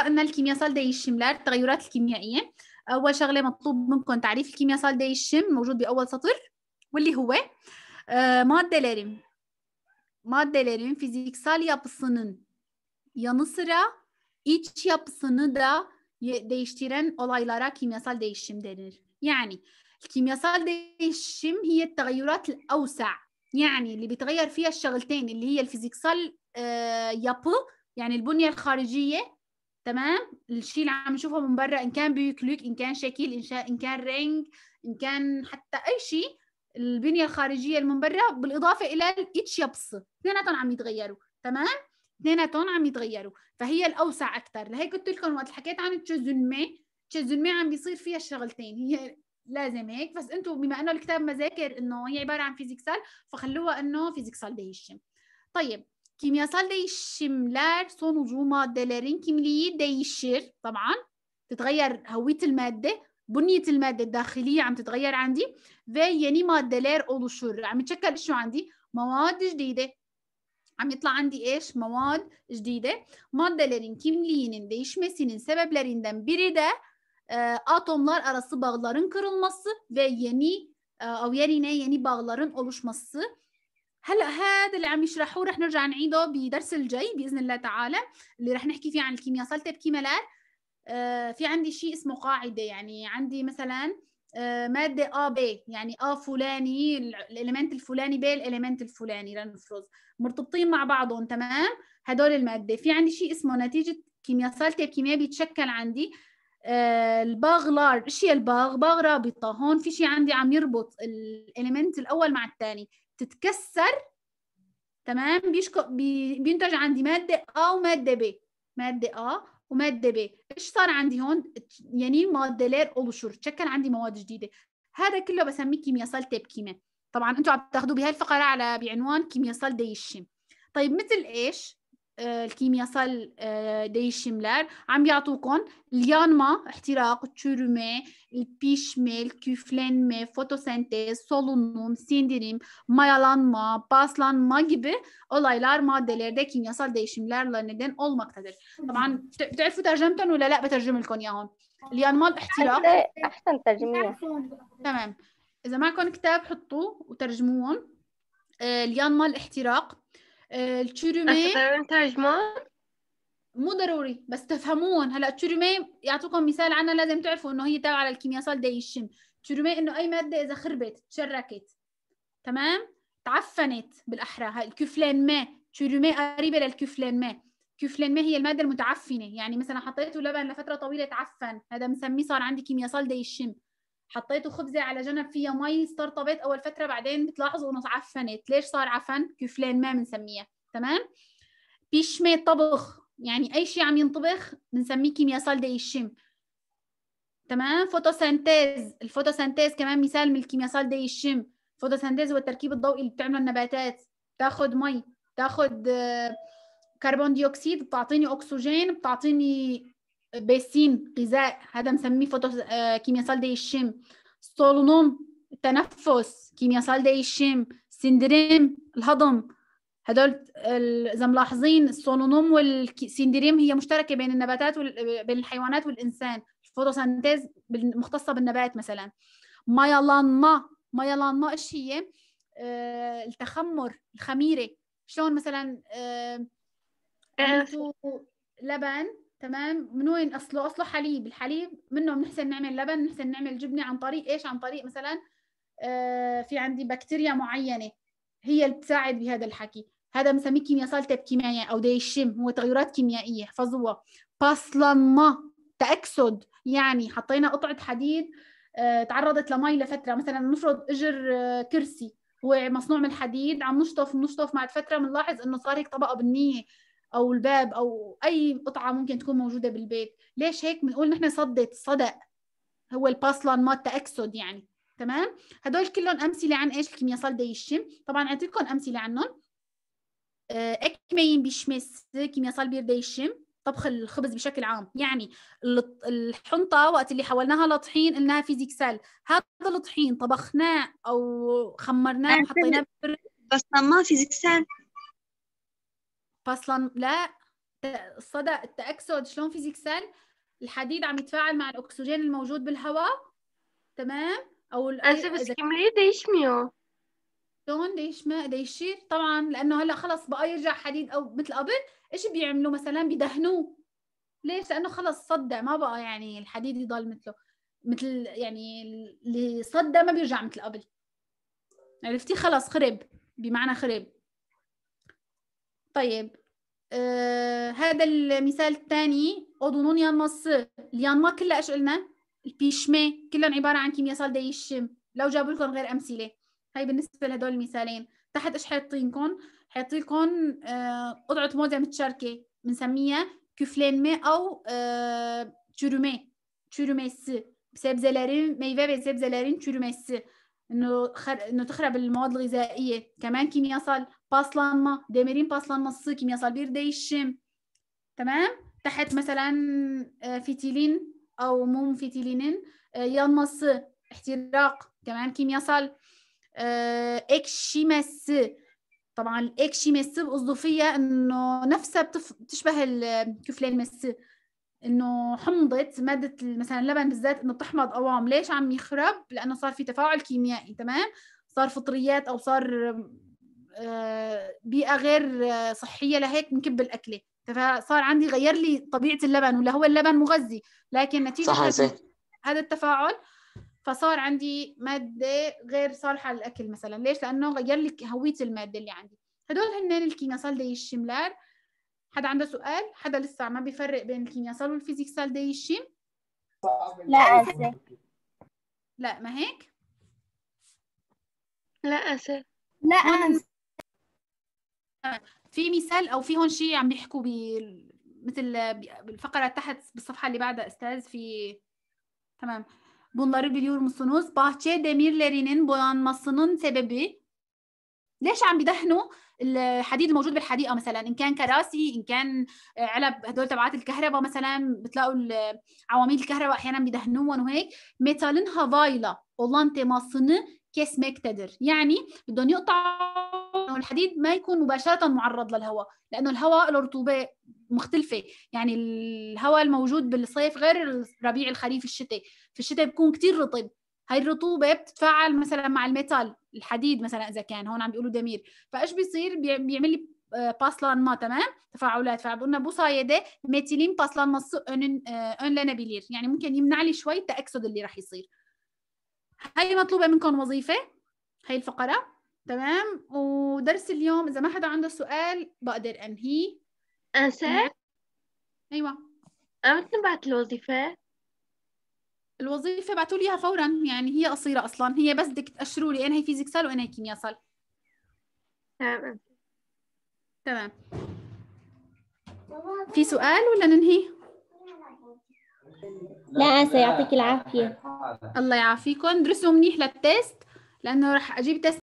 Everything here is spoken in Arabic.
قلنا الكيمياء داي الشملات التغيرات الكيميائية أول شغلة مطلوب منكم تعريف الكيمياء داي الشم موجود بأول سطر واللي هو maddelerin آه، يا fiziksel yapısının yanı sıra iç yapısını da değiştiren olaylara kimyasal değişim denir. Yani kimyasal değişim هي التغيرات الأوسع يعني اللي بيتغير فيها الشغلتين اللي هي الفيزيكسال آه، يابو يعني البنية الخارجية تمام الشيء اللي عم نشوفه من برا ان كان بيوكليك ان كان شكل ان, شا... إن كان رينج ان كان حتى اي شيء البنيه الخارجيه اللي من برا بالاضافه الى الاتش يبص اثنيناتهم عم يتغيروا تمام اثنيناتهم عم يتغيروا فهي الاوسع اكثر لهيك قلت لكم وقت حكيت عن التشوزنمي التشوزنمي عم بيصير فيها الشغلتين هي لازم هيك بس انتم بما انه الكتاب مذاكر انه هي عباره عن فيزيكسال فخلوها انه فيزيكسال بهي الشم طيب kimyasal değişimler sonucu maddelerin kimliği değişir طبعا تتغير هوية المادة بنية المادة الداخلية عم تتغير عندي ve yeni maddeler oluşur عم يتشكل شو عندي مواد جديدة عم يطلع عندي ايش مواد جديدة maddelerin kimliğinin değişmesinin sebeplerinden biri de e, atomlar arası bağların kırılması ve yeni e, yerine yeni bağların oluşması هلا هذا اللي عم يشرحوه رح نرجع نعيده بدرس الجاي باذن الله تعالى اللي رح نحكي فيه عن الكيمياء صلت بكيمالات آه في عندي شيء اسمه قاعده يعني عندي مثلا آه ماده ا ب يعني ا فلاني الاليمنت الفلاني ب الاليمنت الفلاني لنفرض مرتبطين مع بعضهم تمام هدول الماده في عندي شيء اسمه نتيجه كيمياء صلت بكيمياء بيتشكل عندي آه، الباغ لار ايش هي الباغ باغ رابطه هون في شيء عندي عم يربط الاليمنت الاول مع الثاني تتكسر تمام بيشكو بي بينتج عندي ماده ا وماده ب ماده ا وماده ب ايش صار عندي هون يعني ماده لير أبشر تشكل عندي مواد جديده هذا كله بسميه كيمياء صل تبكيمه طبعا انتم عم تاخذوه بهالفقره على بعنوان كيمياء صل طيب مثل ايش الكيمياسال değişimler عم يعطوكم اليانما احتراق çürüme, pişme, küflenme, fotosentez, solunum, sindirim, mayalanma, baslanma gibi olaylar maddelerde kimyasal değişimlerle neden olmaktadır. طبعا بتعرفوا ترجمتهم ولا لا بترجم لكم اياهم اليانما الاحتراق احسن ترجميه تمام اذا معكم كتاب حطوه وترجموهم اليانما الاحتراق آه، التشوريمي مو ضروري بس تفهمون هلا التشوريمي يعطوكم مثال عنها لازم تعرفوا انه هي تابعه للكيمياء داي الشم تشوريمي انه اي ماده اذا خربت تشركت تمام تعفنت بالاحرى هاي الكفلان ما تشوريمي قريبه للكفلان ما كفلان ما هي الماده المتعفنه يعني مثلا حطيته لبن لفتره طويله تعفن هذا بنسميه صار عندي كيمياء داي الشم حطيته خبزه على جنب فيها مي استرطبت اول فتره بعدين بتلاحظوا انه عفنت ليش صار عفن كفلان ما بنسميها تمام بيشمي طبخ يعني اي شيء عم ينطبخ بنسميه كيمياء صلدة الشم تمام فوتوسنتيز الفوتوسنتيز كمان مثال من الكيمياء صلدة الشم فوتوسنتيز هو التركيب الضوئي اللي بتعمله النباتات تاخذ مي تاخذ آه، كربون ديوكسيد بتعطيني اكسجين بتعطيني بسين غذاء هذا مسميه فوتو آه، كيمياسال الشم solunum التنفس دي الشم سندريم الهضم هدول اذا ملاحظين السولونوم والسندريم هي مشتركه بين النباتات وال... بين الحيوانات والانسان الفوتوسنتيز مختصه بالنبات مثلا ميلانما ما ايش هي آه التخمر الخميره شلون مثلا آه, آه. لبن تمام من وين اصله اصله حليب الحليب منه بنحسن نعمل لبن بنحسن نعمل جبنه عن طريق ايش عن طريق مثلا آه، في عندي بكتيريا معينه هي اللي بتساعد بهذا الحكي هذا بنسميه كيمياء صلتب كيميائي او دي الشم هو تغيرات كيميائيه احفظوها ما تاكسد يعني حطينا قطعه حديد آه، تعرضت لمي لفتره مثلا نفرض اجر آه، كرسي هو مصنوع من الحديد عم نشطف نشطف بعد فتره بنلاحظ انه صار هيك طبقه بنيه او الباب او اي قطعه ممكن تكون موجوده بالبيت ليش هيك بنقول نحن صدت صدق هو الباسلان ما تاكسد يعني تمام هدول كلهم امثله عن ايش الكيمياء دي الشم طبعا قلت لكم امثله عنهم اكمين آه، بيشمس كيمياء بير دي الشم طبخ الخبز بشكل عام يعني الحنطه وقت اللي حولناها لطحين قلناها فيزيكسال هذا الطحين طبخناه او خمرناه يعني وحطيناه بس ما فيزيكسال فاصلا لا الصدى التاكسد شلون فيزيكسال الحديد عم يتفاعل مع الاكسجين الموجود بالهواء تمام او اسف بس كم ليه ميو شلون ديش ما ديشير طبعا لانه هلا خلص بقى يرجع حديد او مثل قبل ايش بيعملوا مثلا بيدهنوه ليش لانه خلص صدع ما بقى يعني الحديد يضل مثله مثل يعني اللي صدى ما بيرجع مثل قبل عرفتي خلص خرب بمعنى خرب طيب آه هذا المثال الثاني أذنون ينمص اليانما كلها ايش قلنا؟ البيشمي كلهم عبارة عن كيمياء دي الشم لو جابوا لكم غير أمثلة هاي بالنسبة لهدول المثالين تحت ايش حاطينكم؟ حاطينكم آه قطعة موزة متشاركة بنسميها مي أو آه تشورمة سي sebzelerin, ميفا ve sebzelerin سي انه انه تخرب المواد الغذائيه كمان كيمياء صال باصلان ما ديمرين باصلان ما الصي كيمياء صال بير دي الشم تمام تحت مثلا آه، فيتيلين او موم فيتيلينين آه، يلمص احتراق كمان كيمياء صال آه، اكشيمس طبعا الاكشيمس بأصدفية انه نفسها بتشبه الكفلين مس انه حمضت ماده مثلا اللبن بالذات انه بتحمض قوام ليش عم يخرب لانه صار في تفاعل كيميائي تمام صار فطريات او صار آه، بيئه غير آه، صحيه لهيك بنكب الاكله فصار عندي غير لي طبيعه اللبن ولا هو اللبن مغذي لكن نتيجه هذا, هذا التفاعل فصار عندي ماده غير صالحه للاكل مثلا ليش لانه غير لي هويه الماده اللي عندي هدول هن الكيناسال دي الشملار حدا عنده سؤال حدا لسه ما بيفرق بين الكيمياء صار له الفيزيكسال دي لا أسا لا ما هيك لا أسا لا أنا في مثال او في هون شيء عم بيحكوا ب بي... مثل بالفقره تحت بالصفحه اللي بعدها استاذ في تمام Bunları biliyor musunuz? Bahçe demirlerinin boyanmasının سببي ليش عم بدهنوا الحديد الموجود بالحديقه مثلا ان كان كراسي ان كان علب هدول تبعات الكهرباء مثلا بتلاقوا عواميد الكهرباء احيانا بدهنوهم وهيك ميتالنها فايلا اولانتي ماصنه كيس مكتدر يعني بدهم يقطعوا الحديد ما يكون مباشره معرض للهواء لانه الهواء له رطوبه مختلفه يعني الهواء الموجود بالصيف غير الربيع الخريف الشتاء في الشتاء بيكون كثير رطب هاي الرطوبه بتتفاعل مثلا مع الميتال الحديد مثلا اذا كان هون عم بيقولوا دمير فايش بيصير بيعمل لي آه، باسلان ما تمام تفاعلات فبقولنا بصايده ميتيلين باسلان ما اون آه، آه، لانابيلير يعني ممكن يمنع لي شوي التاكسد اللي راح يصير هاي مطلوبه منكم وظيفه هاي الفقره تمام ودرس اليوم اذا ما حدا عنده سؤال بقدر انهيه اسف ايوه ممكن بعت الوظيفه الوظيفه بعثوا لي اياها فورا يعني هي قصيره اصلا هي بس بدك تاشروا لي انا هي فيزيكسال وانا هي سال تمام تمام في سؤال ولا ننهي؟ لا أسا يعطيك العافية الله يعافيكم درسوا منيح للتيست لأنه رح أجيب تيست